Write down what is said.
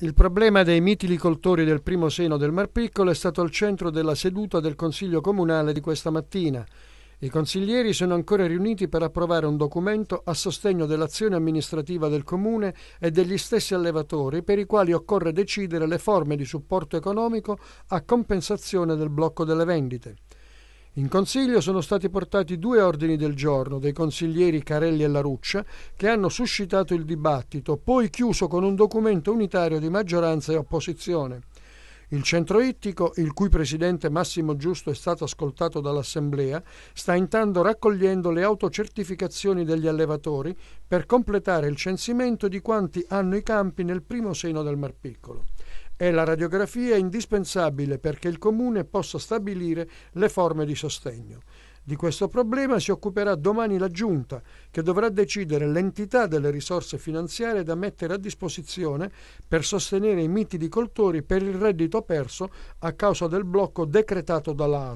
Il problema dei mitilicoltori del primo seno del Mar Piccolo è stato al centro della seduta del Consiglio Comunale di questa mattina. I consiglieri sono ancora riuniti per approvare un documento a sostegno dell'azione amministrativa del Comune e degli stessi allevatori per i quali occorre decidere le forme di supporto economico a compensazione del blocco delle vendite. In Consiglio sono stati portati due ordini del giorno dei consiglieri Carelli e Laruccia che hanno suscitato il dibattito, poi chiuso con un documento unitario di maggioranza e opposizione. Il centro ittico, il cui presidente Massimo Giusto è stato ascoltato dall'Assemblea, sta intanto raccogliendo le autocertificazioni degli allevatori per completare il censimento di quanti hanno i campi nel primo seno del Mar Piccolo e la radiografia è indispensabile perché il comune possa stabilire le forme di sostegno. Di questo problema si occuperà domani la Giunta, che dovrà decidere l'entità delle risorse finanziarie da mettere a disposizione per sostenere i miti di coltori per il reddito perso a causa del blocco decretato dalla